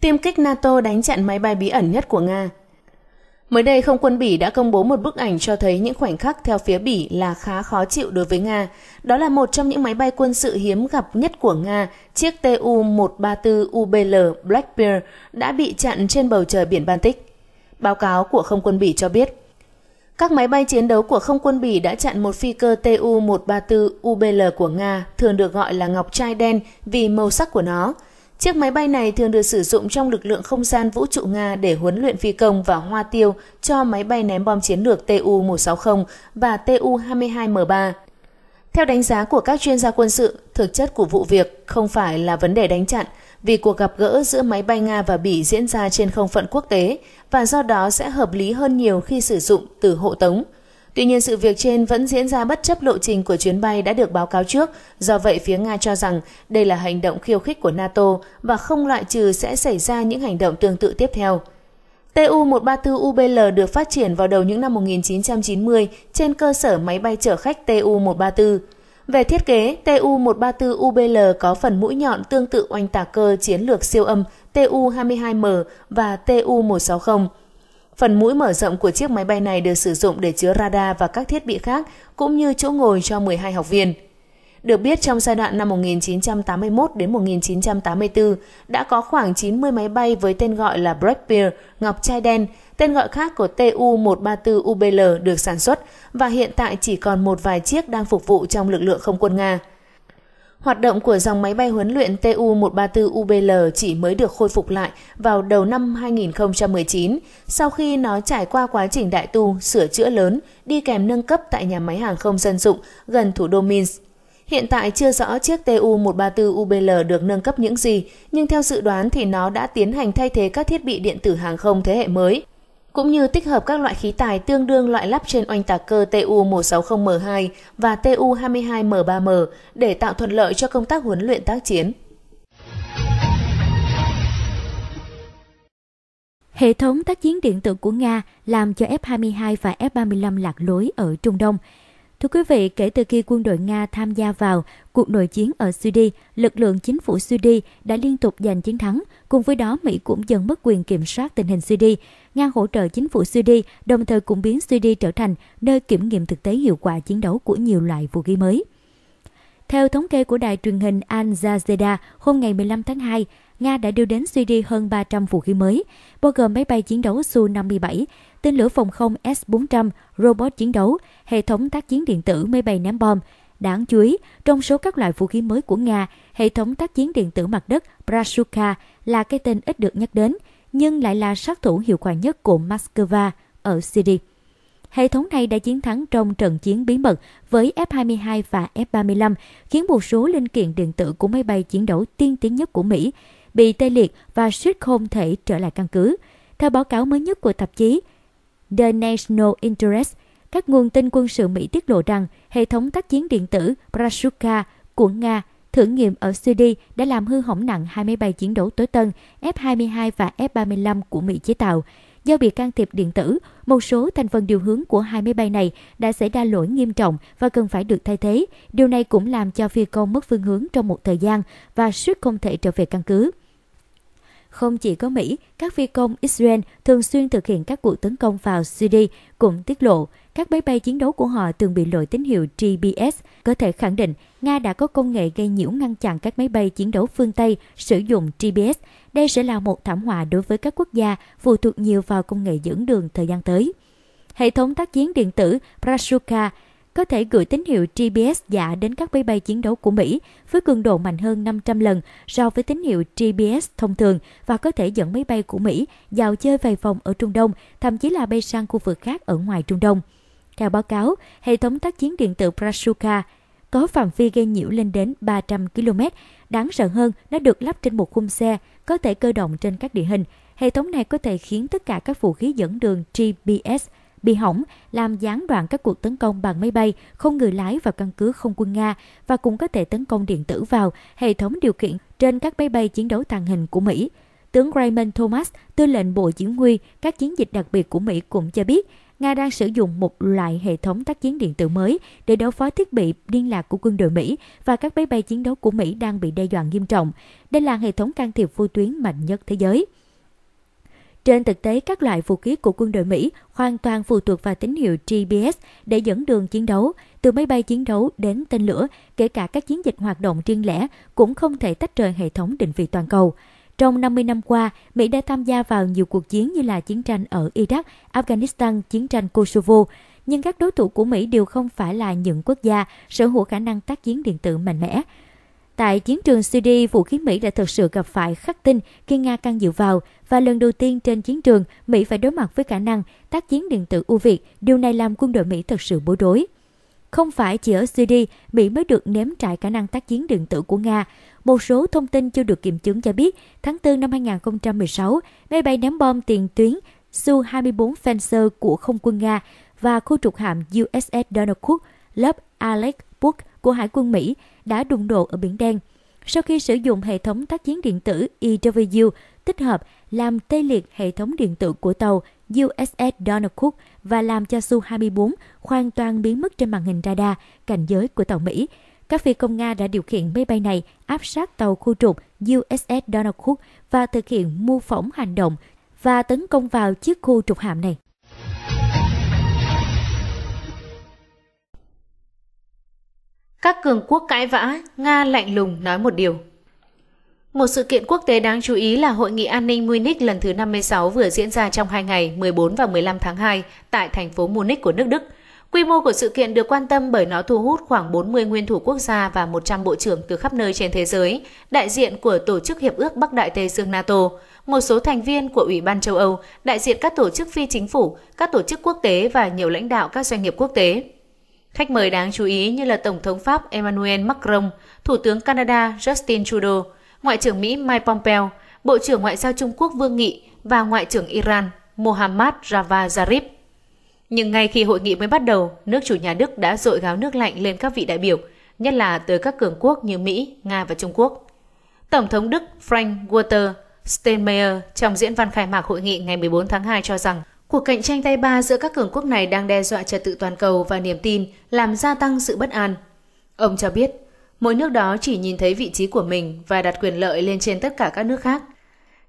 Tiêm kích NATO đánh chặn máy bay bí ẩn nhất của Nga Mới đây, không quân Bỉ đã công bố một bức ảnh cho thấy những khoảnh khắc theo phía Bỉ là khá khó chịu đối với Nga. Đó là một trong những máy bay quân sự hiếm gặp nhất của Nga, chiếc Tu-134UBL Blackbeard đã bị chặn trên bầu trời biển Baltic. Báo cáo của không quân Bỉ cho biết, các máy bay chiến đấu của không quân Bỉ đã chặn một phi cơ Tu-134 UBL của Nga, thường được gọi là ngọc trai đen vì màu sắc của nó – Chiếc máy bay này thường được sử dụng trong lực lượng không gian vũ trụ Nga để huấn luyện phi công và hoa tiêu cho máy bay ném bom chiến lược Tu-160 và Tu-22M3. Theo đánh giá của các chuyên gia quân sự, thực chất của vụ việc không phải là vấn đề đánh chặn, vì cuộc gặp gỡ giữa máy bay Nga và Bỉ diễn ra trên không phận quốc tế và do đó sẽ hợp lý hơn nhiều khi sử dụng từ hộ tống – Tuy nhiên sự việc trên vẫn diễn ra bất chấp lộ trình của chuyến bay đã được báo cáo trước, do vậy phía Nga cho rằng đây là hành động khiêu khích của NATO và không loại trừ sẽ xảy ra những hành động tương tự tiếp theo. Tu-134UBL được phát triển vào đầu những năm 1990 trên cơ sở máy bay chở khách Tu-134. Về thiết kế, Tu-134UBL có phần mũi nhọn tương tự oanh tạc cơ chiến lược siêu âm Tu-22M và Tu-160 Phần mũi mở rộng của chiếc máy bay này được sử dụng để chứa radar và các thiết bị khác, cũng như chỗ ngồi cho 12 học viên. Được biết trong giai đoạn năm 1981 đến 1984 đã có khoảng 90 máy bay với tên gọi là Blackbeard, Ngọc Trai Đen, tên gọi khác của Tu-134UBL được sản xuất và hiện tại chỉ còn một vài chiếc đang phục vụ trong lực lượng không quân Nga. Hoạt động của dòng máy bay huấn luyện TU-134UBL chỉ mới được khôi phục lại vào đầu năm 2019 sau khi nó trải qua quá trình đại tu, sửa chữa lớn, đi kèm nâng cấp tại nhà máy hàng không dân dụng gần thủ đô Minsk. Hiện tại chưa rõ chiếc TU-134UBL được nâng cấp những gì, nhưng theo dự đoán thì nó đã tiến hành thay thế các thiết bị điện tử hàng không thế hệ mới cũng như tích hợp các loại khí tài tương đương loại lắp trên oanh tạc cơ TU-160M2 và TU-22M3M để tạo thuận lợi cho công tác huấn luyện tác chiến. Hệ thống tác chiến điện tử của Nga làm cho F-22 và F-35 lạc lối ở Trung Đông. Thưa quý vị, kể từ khi quân đội Nga tham gia vào cuộc nội chiến ở Syria, lực lượng chính phủ Syria đã liên tục giành chiến thắng, cùng với đó Mỹ cũng dần mất quyền kiểm soát tình hình Syria. Nga hỗ trợ chính phủ Syria, đồng thời cũng biến Syria trở thành nơi kiểm nghiệm thực tế hiệu quả chiến đấu của nhiều loại vũ khí mới. Theo thống kê của đài truyền hình Al Jazeera, hôm ngày 15 tháng 2, Nga đã đưa đến Syria hơn 300 vũ khí mới, bao gồm máy bay chiến đấu Su-57, tên lửa phòng không S-400, robot chiến đấu, hệ thống tác chiến điện tử máy bay ném bom. Đáng chú ý, trong số các loại vũ khí mới của Nga, hệ thống tác chiến điện tử mặt đất brashuka là cái tên ít được nhắc đến, nhưng lại là sát thủ hiệu quả nhất của Moscow ở Syria. Hệ thống này đã chiến thắng trong trận chiến bí mật với F-22 và F-35, khiến một số linh kiện điện tử của máy bay chiến đấu tiên tiến nhất của Mỹ bị tê liệt và suýt không thể trở lại căn cứ. Theo báo cáo mới nhất của tạp chí The National Interest, các nguồn tin quân sự Mỹ tiết lộ rằng hệ thống tác chiến điện tử Brashuka của Nga thử nghiệm ở Syria đã làm hư hỏng nặng hai máy bay chiến đấu tối tân F-22 và F-35 của Mỹ chế tạo. Do bị can thiệp điện tử, một số thành phần điều hướng của hai máy bay này đã xảy ra lỗi nghiêm trọng và cần phải được thay thế. Điều này cũng làm cho phi công mất phương hướng trong một thời gian và suýt không thể trở về căn cứ. Không chỉ có Mỹ, các phi công Israel thường xuyên thực hiện các cuộc tấn công vào Syria cũng tiết lộ các máy bay chiến đấu của họ từng bị lỗi tín hiệu GPS. Có thể khẳng định, Nga đã có công nghệ gây nhiễu ngăn chặn các máy bay chiến đấu phương Tây sử dụng GPS. Đây sẽ là một thảm họa đối với các quốc gia phụ thuộc nhiều vào công nghệ dẫn đường thời gian tới. Hệ thống tác chiến điện tử Prasuka có thể gửi tín hiệu GPS giả đến các máy bay, chiến đấu của Mỹ với cường độ mạnh hơn 500 lần so với tín hiệu GPS thông thường và có thể dẫn máy bay của Mỹ vào chơi vài phòng ở Trung Đông, thậm chí là bay sang khu vực khác ở ngoài Trung Đông. Theo báo cáo, hệ thống tác chiến điện tử Prasuka có phạm vi gây nhiễu lên đến 300 km. Đáng sợ hơn, nó được lắp trên một khung xe, có thể cơ động trên các địa hình. Hệ thống này có thể khiến tất cả các vũ khí dẫn đường GPS bị hỏng, làm gián đoạn các cuộc tấn công bằng máy bay không người lái vào căn cứ không quân Nga và cũng có thể tấn công điện tử vào hệ thống điều khiển trên các máy bay chiến đấu tàng hình của Mỹ. Tướng Raymond Thomas, tư lệnh Bộ Chỉ huy các chiến dịch đặc biệt của Mỹ cũng cho biết, Nga đang sử dụng một loại hệ thống tác chiến điện tử mới để đối phó thiết bị liên lạc của quân đội Mỹ và các máy bay chiến đấu của Mỹ đang bị đe dọa nghiêm trọng. Đây là hệ thống can thiệp vô tuyến mạnh nhất thế giới. Trên thực tế, các loại vũ khí của quân đội Mỹ hoàn toàn phụ thuộc vào tín hiệu GPS để dẫn đường chiến đấu, từ máy bay chiến đấu đến tên lửa, kể cả các chiến dịch hoạt động riêng lẻ cũng không thể tách rời hệ thống định vị toàn cầu. Trong 50 năm qua, Mỹ đã tham gia vào nhiều cuộc chiến như là chiến tranh ở Iraq, Afghanistan, chiến tranh Kosovo, nhưng các đối thủ của Mỹ đều không phải là những quốc gia sở hữu khả năng tác chiến điện tử mạnh mẽ. Tại chiến trường Syria, vũ khí Mỹ đã thực sự gặp phải khắc tinh khi Nga can dự vào và lần đầu tiên trên chiến trường, Mỹ phải đối mặt với khả năng tác chiến điện tử ưu việt. Điều này làm quân đội Mỹ thật sự bối rối. Không phải chỉ ở Syria, Mỹ mới được nếm trải khả năng tác chiến điện tử của Nga. Một số thông tin chưa được kiểm chứng cho biết, tháng 4 năm 2016, máy bay ném bom tiền tuyến Su-24 Fencer của không quân Nga và khu trục hạm USS Donald Cook lớp Alex Book của Hải quân Mỹ đã đụng độ ở Biển Đen. Sau khi sử dụng hệ thống tác chiến điện tử EW tích hợp làm tê liệt hệ thống điện tử của tàu USS Donald Cook và làm cho Su-24 hoàn toàn biến mất trên màn hình radar cảnh giới của tàu Mỹ. Các phi công Nga đã điều khiển máy bay này áp sát tàu khu trục USS Donald Cook và thực hiện mô phỏng hành động và tấn công vào chiếc khu trục hạm này. Các cường quốc cãi vã, Nga lạnh lùng nói một điều. Một sự kiện quốc tế đáng chú ý là Hội nghị An ninh Munich lần thứ 56 vừa diễn ra trong hai ngày 14 và 15 tháng 2 tại thành phố Munich của nước Đức. Quy mô của sự kiện được quan tâm bởi nó thu hút khoảng 40 nguyên thủ quốc gia và 100 bộ trưởng từ khắp nơi trên thế giới, đại diện của Tổ chức Hiệp ước Bắc Đại Tây Dương NATO, một số thành viên của Ủy ban châu Âu, đại diện các tổ chức phi chính phủ, các tổ chức quốc tế và nhiều lãnh đạo các doanh nghiệp quốc tế. Khách mời đáng chú ý như là Tổng thống Pháp Emmanuel Macron, Thủ tướng Canada Justin Trudeau, Ngoại trưởng Mỹ Mike Pompeo, Bộ trưởng Ngoại giao Trung Quốc Vương Nghị và Ngoại trưởng Iran Mohammad Javad Zarif. Nhưng ngay khi hội nghị mới bắt đầu, nước chủ nhà Đức đã dội gáo nước lạnh lên các vị đại biểu, nhất là tới các cường quốc như Mỹ, Nga và Trung Quốc. Tổng thống Đức Frank-Walter Steinmeier trong diễn văn khai mạc hội nghị ngày 14 tháng 2 cho rằng Cuộc cạnh tranh tay ba giữa các cường quốc này đang đe dọa trật tự toàn cầu và niềm tin, làm gia tăng sự bất an. Ông cho biết, mỗi nước đó chỉ nhìn thấy vị trí của mình và đặt quyền lợi lên trên tất cả các nước khác.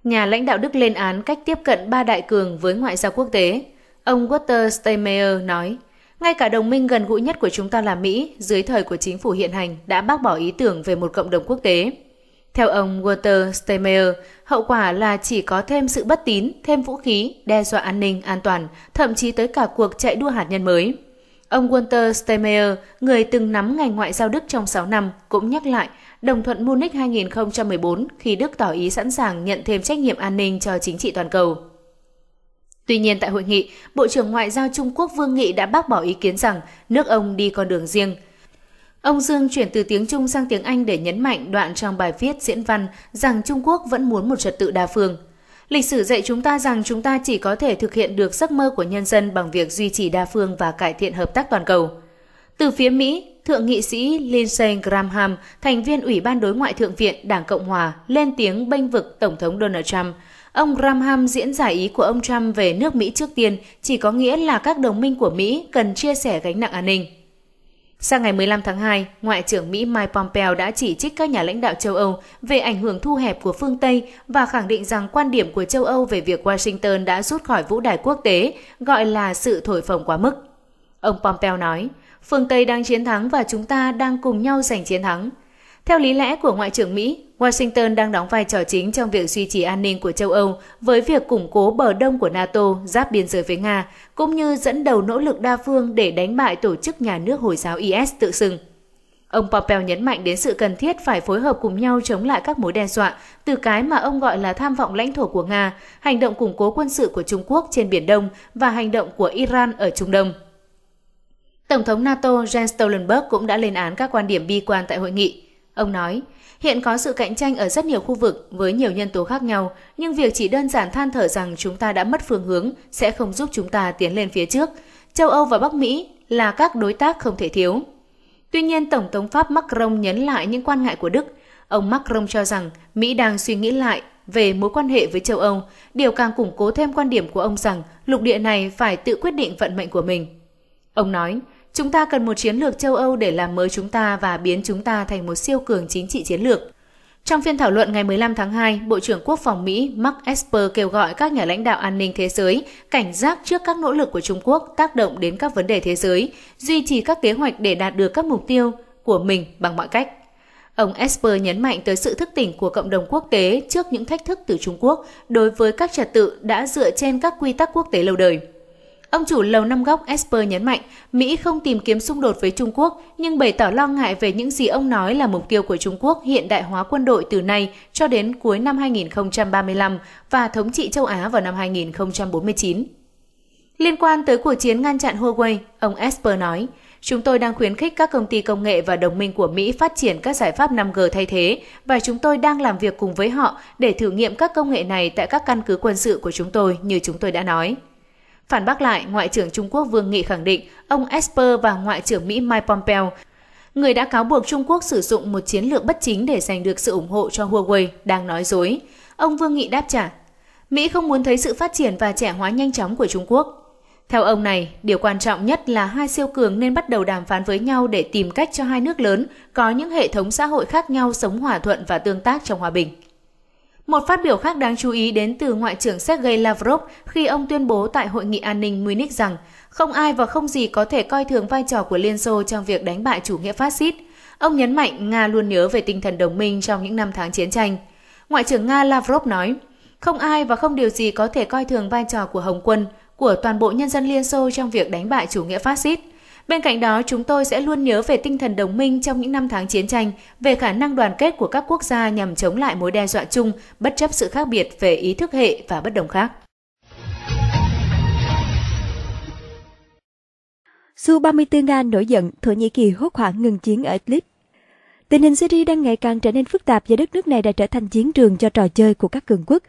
Nhà lãnh đạo Đức lên án cách tiếp cận ba đại cường với ngoại giao quốc tế. Ông Walter Steinmeier nói, ngay cả đồng minh gần gũi nhất của chúng ta là Mỹ, dưới thời của chính phủ hiện hành đã bác bỏ ý tưởng về một cộng đồng quốc tế. Theo ông Walter Steinmeier, hậu quả là chỉ có thêm sự bất tín, thêm vũ khí, đe dọa an ninh, an toàn, thậm chí tới cả cuộc chạy đua hạt nhân mới. Ông Walter Steinmeier, người từng nắm ngành ngoại giao Đức trong 6 năm, cũng nhắc lại đồng thuận Munich 2014 khi Đức tỏ ý sẵn sàng nhận thêm trách nhiệm an ninh cho chính trị toàn cầu. Tuy nhiên tại hội nghị, Bộ trưởng Ngoại giao Trung Quốc Vương Nghị đã bác bỏ ý kiến rằng nước ông đi con đường riêng – Ông Dương chuyển từ tiếng Trung sang tiếng Anh để nhấn mạnh đoạn trong bài viết diễn văn rằng Trung Quốc vẫn muốn một trật tự đa phương. Lịch sử dạy chúng ta rằng chúng ta chỉ có thể thực hiện được giấc mơ của nhân dân bằng việc duy trì đa phương và cải thiện hợp tác toàn cầu. Từ phía Mỹ, Thượng nghị sĩ Lindsey Graham, thành viên Ủy ban Đối ngoại Thượng viện Đảng Cộng Hòa, lên tiếng bênh vực Tổng thống Donald Trump. Ông Graham diễn giải ý của ông Trump về nước Mỹ trước tiên chỉ có nghĩa là các đồng minh của Mỹ cần chia sẻ gánh nặng an ninh. Sang ngày 15 tháng 2, Ngoại trưởng Mỹ Mike Pompeo đã chỉ trích các nhà lãnh đạo châu Âu về ảnh hưởng thu hẹp của phương Tây và khẳng định rằng quan điểm của châu Âu về việc Washington đã rút khỏi vũ đài quốc tế gọi là sự thổi phồng quá mức. Ông Pompeo nói, phương Tây đang chiến thắng và chúng ta đang cùng nhau giành chiến thắng. Theo lý lẽ của Ngoại trưởng Mỹ, Washington đang đóng vai trò chính trong việc duy trì an ninh của châu Âu với việc củng cố bờ đông của NATO giáp biên giới với Nga, cũng như dẫn đầu nỗ lực đa phương để đánh bại tổ chức nhà nước Hồi giáo IS tự xưng. Ông Pompeo nhấn mạnh đến sự cần thiết phải phối hợp cùng nhau chống lại các mối đe dọa, từ cái mà ông gọi là tham vọng lãnh thổ của Nga, hành động củng cố quân sự của Trung Quốc trên Biển Đông và hành động của Iran ở Trung Đông. Tổng thống NATO Jens Stoltenberg cũng đã lên án các quan điểm bi quan tại hội nghị. Ông nói, hiện có sự cạnh tranh ở rất nhiều khu vực với nhiều nhân tố khác nhau, nhưng việc chỉ đơn giản than thở rằng chúng ta đã mất phương hướng sẽ không giúp chúng ta tiến lên phía trước. Châu Âu và Bắc Mỹ là các đối tác không thể thiếu. Tuy nhiên, Tổng thống Pháp Macron nhấn lại những quan ngại của Đức. Ông Macron cho rằng Mỹ đang suy nghĩ lại về mối quan hệ với châu Âu, điều càng củng cố thêm quan điểm của ông rằng lục địa này phải tự quyết định vận mệnh của mình. Ông nói, Chúng ta cần một chiến lược châu Âu để làm mới chúng ta và biến chúng ta thành một siêu cường chính trị chiến lược. Trong phiên thảo luận ngày 15 tháng 2, Bộ trưởng Quốc phòng Mỹ Mark Esper kêu gọi các nhà lãnh đạo an ninh thế giới cảnh giác trước các nỗ lực của Trung Quốc tác động đến các vấn đề thế giới, duy trì các kế hoạch để đạt được các mục tiêu của mình bằng mọi cách. Ông Esper nhấn mạnh tới sự thức tỉnh của cộng đồng quốc tế trước những thách thức từ Trung Quốc đối với các trật tự đã dựa trên các quy tắc quốc tế lâu đời. Ông chủ lầu năm góc Esper nhấn mạnh, Mỹ không tìm kiếm xung đột với Trung Quốc, nhưng bày tỏ lo ngại về những gì ông nói là mục tiêu của Trung Quốc hiện đại hóa quân đội từ nay cho đến cuối năm 2035 và thống trị châu Á vào năm 2049. Liên quan tới cuộc chiến ngăn chặn Huawei, ông Esper nói, chúng tôi đang khuyến khích các công ty công nghệ và đồng minh của Mỹ phát triển các giải pháp 5G thay thế và chúng tôi đang làm việc cùng với họ để thử nghiệm các công nghệ này tại các căn cứ quân sự của chúng tôi như chúng tôi đã nói. Phản bác lại, Ngoại trưởng Trung Quốc Vương Nghị khẳng định ông Esper và Ngoại trưởng Mỹ Mike Pompeo, người đã cáo buộc Trung Quốc sử dụng một chiến lược bất chính để giành được sự ủng hộ cho Huawei, đang nói dối. Ông Vương Nghị đáp trả, Mỹ không muốn thấy sự phát triển và trẻ hóa nhanh chóng của Trung Quốc. Theo ông này, điều quan trọng nhất là hai siêu cường nên bắt đầu đàm phán với nhau để tìm cách cho hai nước lớn có những hệ thống xã hội khác nhau sống hòa thuận và tương tác trong hòa bình. Một phát biểu khác đáng chú ý đến từ Ngoại trưởng Sergei Lavrov khi ông tuyên bố tại Hội nghị an ninh Munich rằng không ai và không gì có thể coi thường vai trò của Liên Xô trong việc đánh bại chủ nghĩa phát xít. Ông nhấn mạnh Nga luôn nhớ về tinh thần đồng minh trong những năm tháng chiến tranh. Ngoại trưởng Nga Lavrov nói, không ai và không điều gì có thể coi thường vai trò của Hồng quân, của toàn bộ nhân dân Liên Xô trong việc đánh bại chủ nghĩa phát xít. Bên cạnh đó, chúng tôi sẽ luôn nhớ về tinh thần đồng minh trong những năm tháng chiến tranh, về khả năng đoàn kết của các quốc gia nhằm chống lại mối đe dọa chung, bất chấp sự khác biệt về ý thức hệ và bất đồng khác. Su-34 Nga nổi giận, Thổ Nhĩ Kỳ hốt hoảng ngừng chiến ở Idlib. Tình hình Syria đang ngày càng trở nên phức tạp và đất nước này đã trở thành chiến trường cho trò chơi của các cường quốc.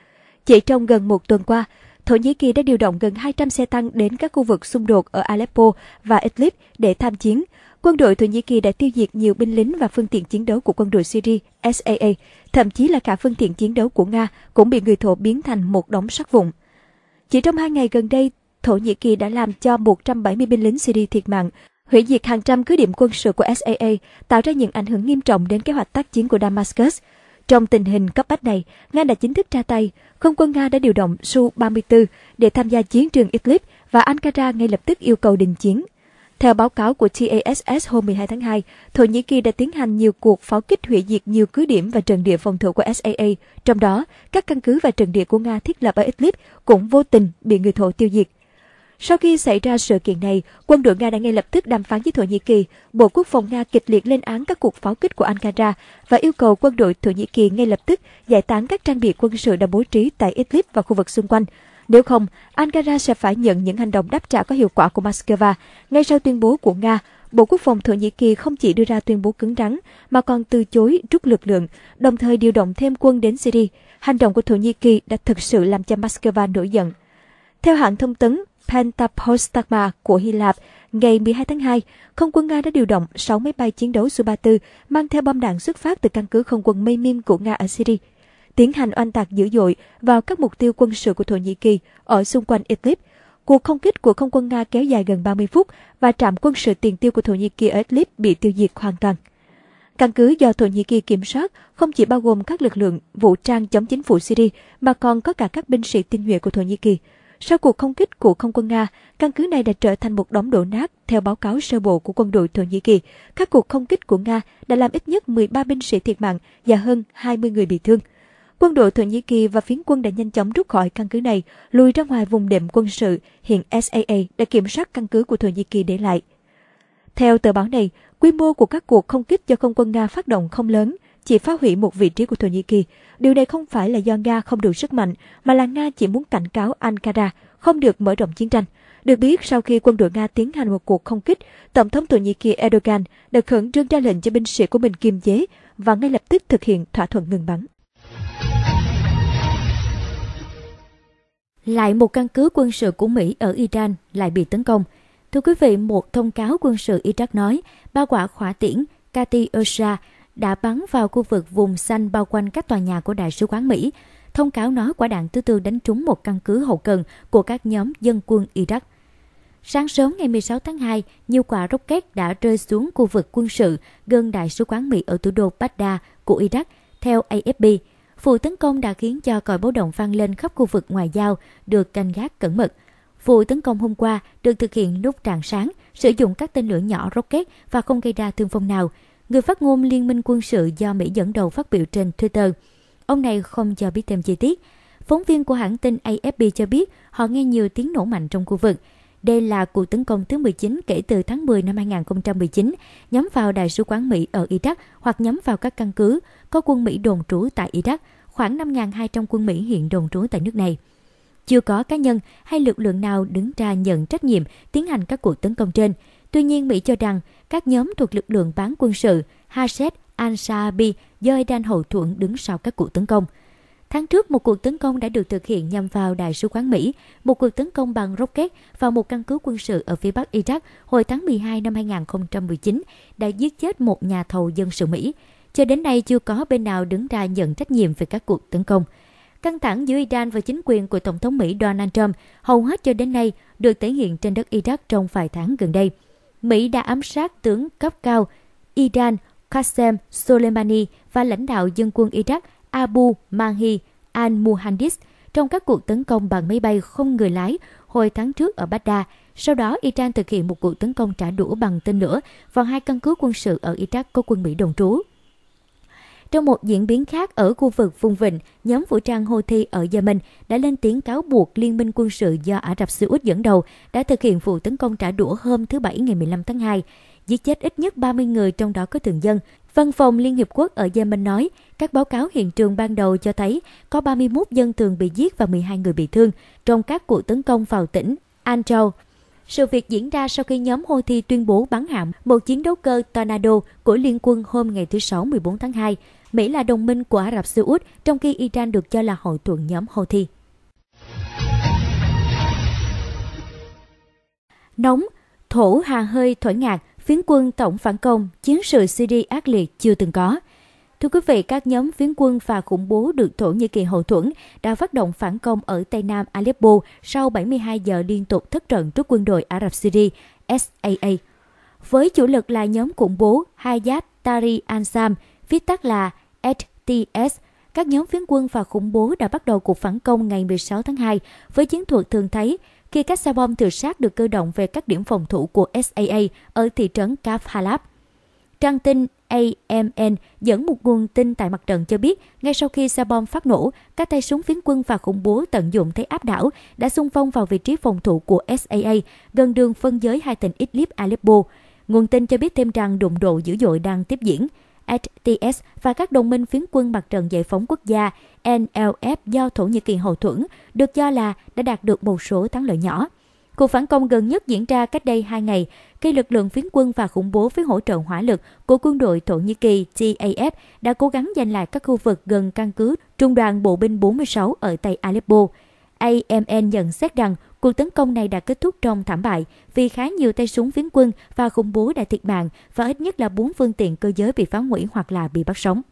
Chỉ trong gần một tuần qua, Thổ Nhĩ Kỳ đã điều động gần 200 xe tăng đến các khu vực xung đột ở Aleppo và Idlib để tham chiến. Quân đội Thổ Nhĩ Kỳ đã tiêu diệt nhiều binh lính và phương tiện chiến đấu của quân đội Syria SAA, thậm chí là cả phương tiện chiến đấu của Nga cũng bị người Thổ biến thành một đống sắt vụn. Chỉ trong hai ngày gần đây, Thổ Nhĩ Kỳ đã làm cho 170 binh lính Syria thiệt mạng, hủy diệt hàng trăm cứ điểm quân sự của SAA, tạo ra những ảnh hưởng nghiêm trọng đến kế hoạch tác chiến của Damascus. Trong tình hình cấp bách này, Nga đã chính thức ra tay. Không quân Nga đã điều động Su-34 để tham gia chiến trường Idlib và Ankara ngay lập tức yêu cầu đình chiến. Theo báo cáo của TASS hôm 12 tháng 2, Thổ Nhĩ Kỳ đã tiến hành nhiều cuộc pháo kích hủy diệt nhiều cứ điểm và trận địa phòng thủ của SAA, trong đó các căn cứ và trận địa của Nga thiết lập ở Idlib cũng vô tình bị người Thổ tiêu diệt. Sau khi xảy ra sự kiện này, quân đội Nga đã ngay lập tức đàm phán với Thổ Nhĩ Kỳ. Bộ Quốc phòng Nga kịch liệt lên án các cuộc pháo kích của Ankara và yêu cầu quân đội Thổ Nhĩ Kỳ ngay lập tức giải tán các trang bị quân sự đã bố trí tại Idlib và khu vực xung quanh. Nếu không, Ankara sẽ phải nhận những hành động đáp trả có hiệu quả của Moscow. Ngay sau tuyên bố của Nga, Bộ Quốc phòng Thổ Nhĩ Kỳ không chỉ đưa ra tuyên bố cứng rắn mà còn từ chối rút lực lượng, đồng thời điều động thêm quân đến Syria. Hành động của Thổ Nhĩ Kỳ đã thực sự làm cho Moscow nổi giận. Theo hãng thông tấn Pentapostagma của Hy Lạp, ngày 12 tháng 2, không quân Nga đã điều động 6 máy bay chiến đấu Su-34 mang theo bom đạn xuất phát từ căn cứ không quân Mayim của Nga ở Syria, tiến hành oanh tạc dữ dội vào các mục tiêu quân sự của Thổ Nhĩ Kỳ ở xung quanh Idlib. Cuộc không kích của không quân Nga kéo dài gần 30 phút và trạm quân sự tiền tiêu của Thổ Nhĩ Kỳ ở Idlib bị tiêu diệt hoàn toàn. Căn cứ do Thổ Nhĩ Kỳ kiểm soát không chỉ bao gồm các lực lượng vũ trang chống chính phủ Syria mà còn có cả các binh sĩ tinh nhuệ của Thổ Nhĩ Kỳ. Sau cuộc không kích của không quân Nga, căn cứ này đã trở thành một đống đổ nát. Theo báo cáo sơ bộ của quân đội Thổ Nhĩ Kỳ, các cuộc không kích của Nga đã làm ít nhất 13 binh sĩ thiệt mạng và hơn 20 người bị thương. Quân đội Thổ Nhĩ Kỳ và phiến quân đã nhanh chóng rút khỏi căn cứ này, lùi ra ngoài vùng đệm quân sự, hiện SAA đã kiểm soát căn cứ của Thổ Nhĩ Kỳ để lại. Theo tờ báo này, quy mô của các cuộc không kích do không quân Nga phát động không lớn, chỉ phá hủy một vị trí của Thổ Nhĩ Kỳ. Điều này không phải là do Nga không đủ sức mạnh, mà là Nga chỉ muốn cảnh cáo Ankara không được mở rộng chiến tranh. Được biết, sau khi quân đội Nga tiến hành một cuộc không kích, Tổng thống Thổ Nhĩ Kỳ Erdogan đã khẩn trương ra lệnh cho binh sĩ của mình kiềm chế và ngay lập tức thực hiện thỏa thuận ngừng bắn. Lại một căn cứ quân sự của Mỹ ở Iran lại bị tấn công. Thưa quý vị, một thông cáo quân sự Iraq nói, ba quả hỏa tiễn Kati Osha đã bắn vào khu vực vùng xanh bao quanh các tòa nhà của Đại sứ quán Mỹ. Thông cáo nói quả đạn thứ tư đánh trúng một căn cứ hậu cần của các nhóm dân quân Iraq. Sáng sớm ngày 16 tháng 2, nhiều quả rocket đã rơi xuống khu vực quân sự gần Đại sứ quán Mỹ ở thủ đô Baghdad của Iraq, theo AFP. Vụ tấn công đã khiến cho còi báo động vang lên khắp khu vực ngoại giao, được canh gác cẩn mật. Vụ tấn công hôm qua được thực hiện lúc rạng sáng, sử dụng các tên lửa nhỏ rocket và không gây ra thương vong nào người phát ngôn Liên minh quân sự do Mỹ dẫn đầu phát biểu trên Twitter. Ông này không cho biết thêm chi tiết. Phóng viên của hãng tin AFP cho biết họ nghe nhiều tiếng nổ mạnh trong khu vực. Đây là cuộc tấn công thứ 19 kể từ tháng 10 năm 2019, nhắm vào Đại sứ quán Mỹ ở Iraq hoặc nhắm vào các căn cứ có quân Mỹ đồn trú tại Iraq. Khoảng 5.200 quân Mỹ hiện đồn trú tại nước này. Chưa có cá nhân hay lực lượng nào đứng ra nhận trách nhiệm tiến hành các cuộc tấn công trên – Tuy nhiên, Mỹ cho rằng các nhóm thuộc lực lượng bán quân sự Hased al-Shaabi do Iran hậu thuẫn đứng sau các cuộc tấn công. Tháng trước, một cuộc tấn công đã được thực hiện nhằm vào Đại sứ quán Mỹ, một cuộc tấn công bằng rocket vào một căn cứ quân sự ở phía bắc Iraq hồi tháng 12 năm 2019 đã giết chết một nhà thầu dân sự Mỹ. Cho đến nay chưa có bên nào đứng ra nhận trách nhiệm về các cuộc tấn công. Căng thẳng giữa Iran và chính quyền của Tổng thống Mỹ Donald Trump hầu hết cho đến nay được thể hiện trên đất Iraq trong vài tháng gần đây – Mỹ đã ám sát tướng cấp cao Iran Qasem Soleimani và lãnh đạo dân quân Iraq Abu Mahi al-Muhandis trong các cuộc tấn công bằng máy bay không người lái hồi tháng trước ở Baghdad. Sau đó, Iran thực hiện một cuộc tấn công trả đũa bằng tên lửa vào hai căn cứ quân sự ở Iraq có quân Mỹ đồng trú. Trong một diễn biến khác ở khu vực vùng vịnh, nhóm vũ trang Houthi ở Yemen đã lên tiếng cáo buộc Liên minh quân sự do Ả Rập Xê Út dẫn đầu đã thực hiện vụ tấn công trả đũa hôm thứ Bảy ngày 15 tháng 2, giết chết ít nhất 30 người trong đó có thường dân. Văn phòng Liên Hiệp Quốc ở Yemen nói, các báo cáo hiện trường ban đầu cho thấy có 31 dân thường bị giết và 12 người bị thương trong các cuộc tấn công vào tỉnh Anjou. Sự việc diễn ra sau khi nhóm Houthi tuyên bố bắn hạm một chiến đấu cơ Tornado của Liên quân hôm ngày thứ Sáu 14 tháng 2. Mỹ là đồng minh của Ả Rập Xê Út, trong khi Iran được cho là hậu thuẫn nhóm Houthi. Nóng, thổ, hà hơi thổi ngạt, phiến quân tổng phản công, chiến sự Syria ác liệt chưa từng có. Thưa quý vị, các nhóm phiến quân và khủng bố được Thổ Nhĩ Kỳ hậu thuẫn đã phát động phản công ở Tây Nam Aleppo sau 72 giờ liên tục thất trận trước quân đội Ả Rập Syria SAA. Với chủ lực là nhóm khủng bố Hayat Tari Ansam, viết tắt là STS, các nhóm phiến quân và khủng bố đã bắt đầu cuộc phản công ngày 16 tháng 2 với chiến thuật thường thấy khi các xe bom tự sát được cơ động về các điểm phòng thủ của SAA ở thị trấn Kaf Halab. Trang tin AMN dẫn một nguồn tin tại mặt trận cho biết, ngay sau khi xe bom phát nổ, các tay súng phiến quân và khủng bố tận dụng thế áp đảo đã xung phong vào vị trí phòng thủ của SAA gần đường phân giới hai tỉnh Idlib Aleppo. Nguồn tin cho biết thêm rằng đụng độ dữ dội đang tiếp diễn. HTS và các đồng minh phiến quân mặt trận giải phóng quốc gia NLF do Thổ Nhĩ Kỳ hậu thuẫn, được cho là đã đạt được một số thắng lợi nhỏ. Cuộc phản công gần nhất diễn ra cách đây 2 ngày, khi lực lượng phiến quân và khủng bố với hỗ trợ hỏa lực của quân đội Thổ Nhĩ Kỳ TAF đã cố gắng giành lại các khu vực gần căn cứ Trung đoàn Bộ binh 46 ở Tây Aleppo. AMN nhận xét rằng Cuộc tấn công này đã kết thúc trong thảm bại vì khá nhiều tay súng phiến quân và khủng bố đã thiệt mạng và ít nhất là bốn phương tiện cơ giới bị phá hủy hoặc là bị bắt sống.